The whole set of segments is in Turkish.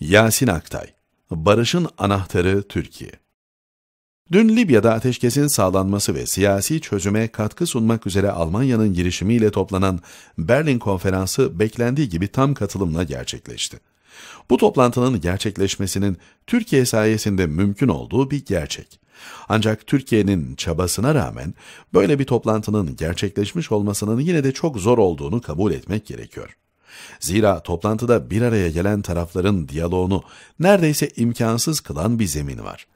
Yasin Aktay, Barışın Anahtarı Türkiye Dün Libya'da ateşkesin sağlanması ve siyasi çözüme katkı sunmak üzere Almanya'nın girişimiyle toplanan Berlin Konferansı beklendiği gibi tam katılımla gerçekleşti. Bu toplantının gerçekleşmesinin Türkiye sayesinde mümkün olduğu bir gerçek. Ancak Türkiye'nin çabasına rağmen böyle bir toplantının gerçekleşmiş olmasının yine de çok zor olduğunu kabul etmek gerekiyor. Zira toplantıda bir araya gelen tarafların diyaloğunu neredeyse imkansız kılan bir zemin var.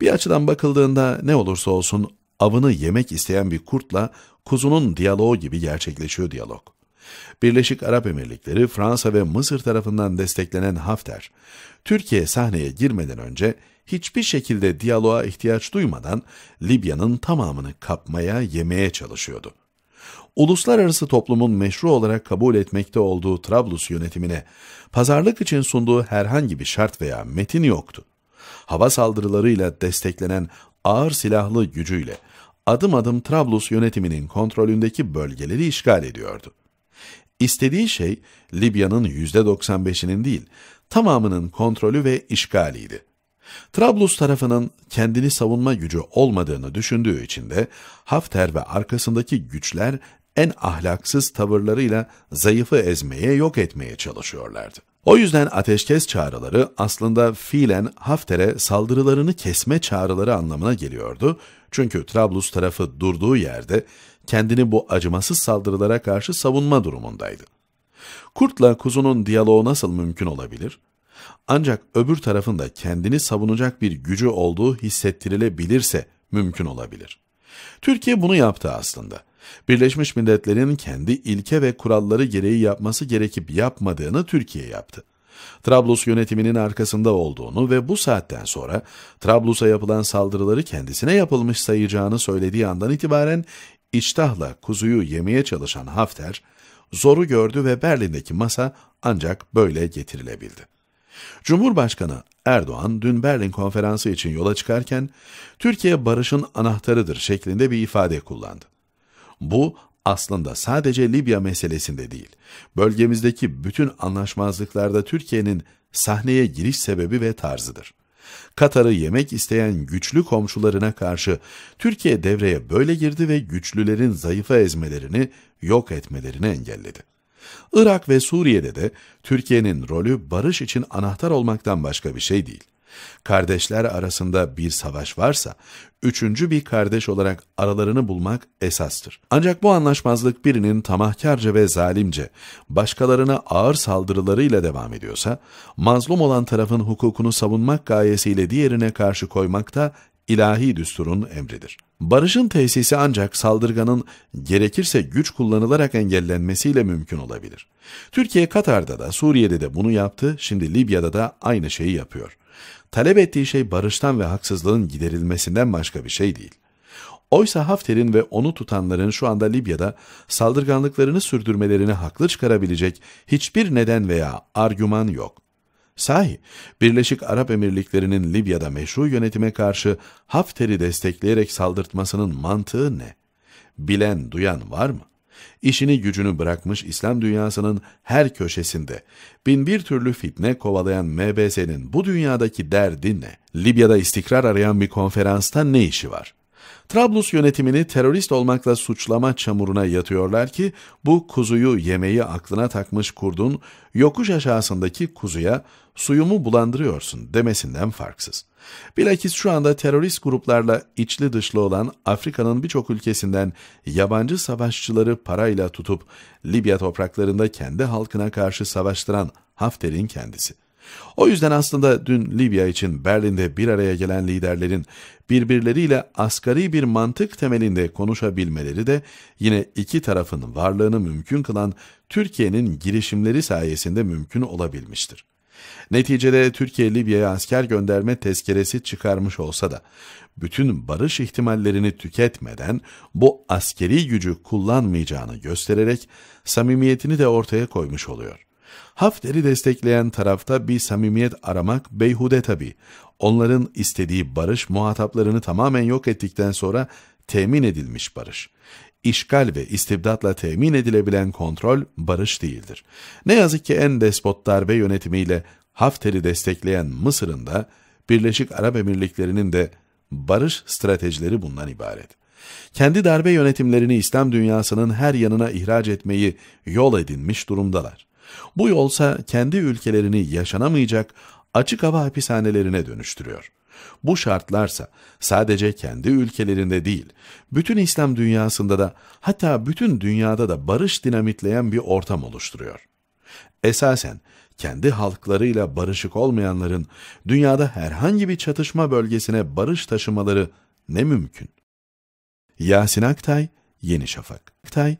Bir açıdan bakıldığında ne olursa olsun avını yemek isteyen bir kurtla kuzunun diyaloğu gibi gerçekleşiyor diyalog. Birleşik Arap Emirlikleri, Fransa ve Mısır tarafından desteklenen Hafter, Türkiye sahneye girmeden önce hiçbir şekilde diyaloğa ihtiyaç duymadan Libya'nın tamamını kapmaya, yemeye çalışıyordu uluslararası toplumun meşru olarak kabul etmekte olduğu Trablus yönetimine pazarlık için sunduğu herhangi bir şart veya metin yoktu. Hava saldırılarıyla desteklenen ağır silahlı gücüyle adım adım Trablus yönetiminin kontrolündeki bölgeleri işgal ediyordu. İstediği şey Libya'nın %95'inin değil, tamamının kontrolü ve işgaliydi. Trablus tarafının kendini savunma gücü olmadığını düşündüğü için de Hafter ve arkasındaki güçler en ahlaksız tavırlarıyla zayıfı ezmeye, yok etmeye çalışıyorlardı. O yüzden ateşkes çağrıları aslında fiilen Hafter'e saldırılarını kesme çağrıları anlamına geliyordu. Çünkü Trablus tarafı durduğu yerde kendini bu acımasız saldırılara karşı savunma durumundaydı. Kurtla kuzunun diyaloğu nasıl mümkün olabilir? Ancak öbür tarafın da kendini savunacak bir gücü olduğu hissettirilebilirse mümkün olabilir. Türkiye bunu yaptı aslında. Birleşmiş Milletler'in kendi ilke ve kuralları gereği yapması gerekip yapmadığını Türkiye yaptı. Trablus yönetiminin arkasında olduğunu ve bu saatten sonra Trablus'a yapılan saldırıları kendisine yapılmış sayacağını söylediği andan itibaren iştahla kuzuyu yemeye çalışan Hafter, zoru gördü ve Berlin'deki masa ancak böyle getirilebildi. Cumhurbaşkanı Erdoğan dün Berlin konferansı için yola çıkarken Türkiye barışın anahtarıdır şeklinde bir ifade kullandı. Bu aslında sadece Libya meselesinde değil, bölgemizdeki bütün anlaşmazlıklarda Türkiye'nin sahneye giriş sebebi ve tarzıdır. Katar'ı yemek isteyen güçlü komşularına karşı Türkiye devreye böyle girdi ve güçlülerin zayıfa ezmelerini, yok etmelerini engelledi. Irak ve Suriye'de de Türkiye'nin rolü barış için anahtar olmaktan başka bir şey değil. Kardeşler arasında bir savaş varsa, üçüncü bir kardeş olarak aralarını bulmak esastır. Ancak bu anlaşmazlık birinin tamahkarca ve zalimce, başkalarına ağır saldırılarıyla devam ediyorsa, mazlum olan tarafın hukukunu savunmak gayesiyle diğerine karşı koymak da ilahi düsturun emridir. Barışın tesisi ancak saldırganın gerekirse güç kullanılarak engellenmesiyle mümkün olabilir. Türkiye Katar'da da Suriye'de de bunu yaptı, şimdi Libya'da da aynı şeyi yapıyor. Talep ettiği şey barıştan ve haksızlığın giderilmesinden başka bir şey değil. Oysa Hafter'in ve onu tutanların şu anda Libya'da saldırganlıklarını sürdürmelerini haklı çıkarabilecek hiçbir neden veya argüman yok. Sahi, Birleşik Arap Emirlikleri'nin Libya'da meşru yönetime karşı Hafter'i destekleyerek saldırtmasının mantığı ne? Bilen, duyan var mı? İşini gücünü bırakmış İslam dünyasının her köşesinde bin bir türlü fitne kovalayan MBS'nin bu dünyadaki derdi ne? Libya'da istikrar arayan bir konferansta ne işi var? Trablus yönetimini terörist olmakla suçlama çamuruna yatıyorlar ki bu kuzuyu yemeyi aklına takmış kurdun yokuş aşağısındaki kuzuya suyumu bulandırıyorsun demesinden farksız. Bilakis şu anda terörist gruplarla içli dışlı olan Afrika'nın birçok ülkesinden yabancı savaşçıları parayla tutup Libya topraklarında kendi halkına karşı savaştıran Hafter'in kendisi. O yüzden aslında dün Libya için Berlin'de bir araya gelen liderlerin birbirleriyle asgari bir mantık temelinde konuşabilmeleri de yine iki tarafın varlığını mümkün kılan Türkiye'nin girişimleri sayesinde mümkün olabilmiştir. Neticede Türkiye Libya'ya asker gönderme tezkeresi çıkarmış olsa da bütün barış ihtimallerini tüketmeden bu askeri gücü kullanmayacağını göstererek samimiyetini de ortaya koymuş oluyor. Hafter'i destekleyen tarafta bir samimiyet aramak beyhude tabi. Onların istediği barış muhataplarını tamamen yok ettikten sonra temin edilmiş barış. İşgal ve istibdatla temin edilebilen kontrol barış değildir. Ne yazık ki en despot darbe yönetimiyle Hafter'i destekleyen Mısır'ın da Birleşik Arap Emirlikleri'nin de barış stratejileri bundan ibaret. Kendi darbe yönetimlerini İslam dünyasının her yanına ihraç etmeyi yol edinmiş durumdalar. Bu yolsa kendi ülkelerini yaşanamayacak açık hava hapishanelerine dönüştürüyor. Bu şartlarsa sadece kendi ülkelerinde değil, bütün İslam dünyasında da hatta bütün dünyada da barış dinamitleyen bir ortam oluşturuyor. Esasen kendi halklarıyla barışık olmayanların dünyada herhangi bir çatışma bölgesine barış taşımaları ne mümkün? Yasin Aktay, Yeni Şafak. Aktay,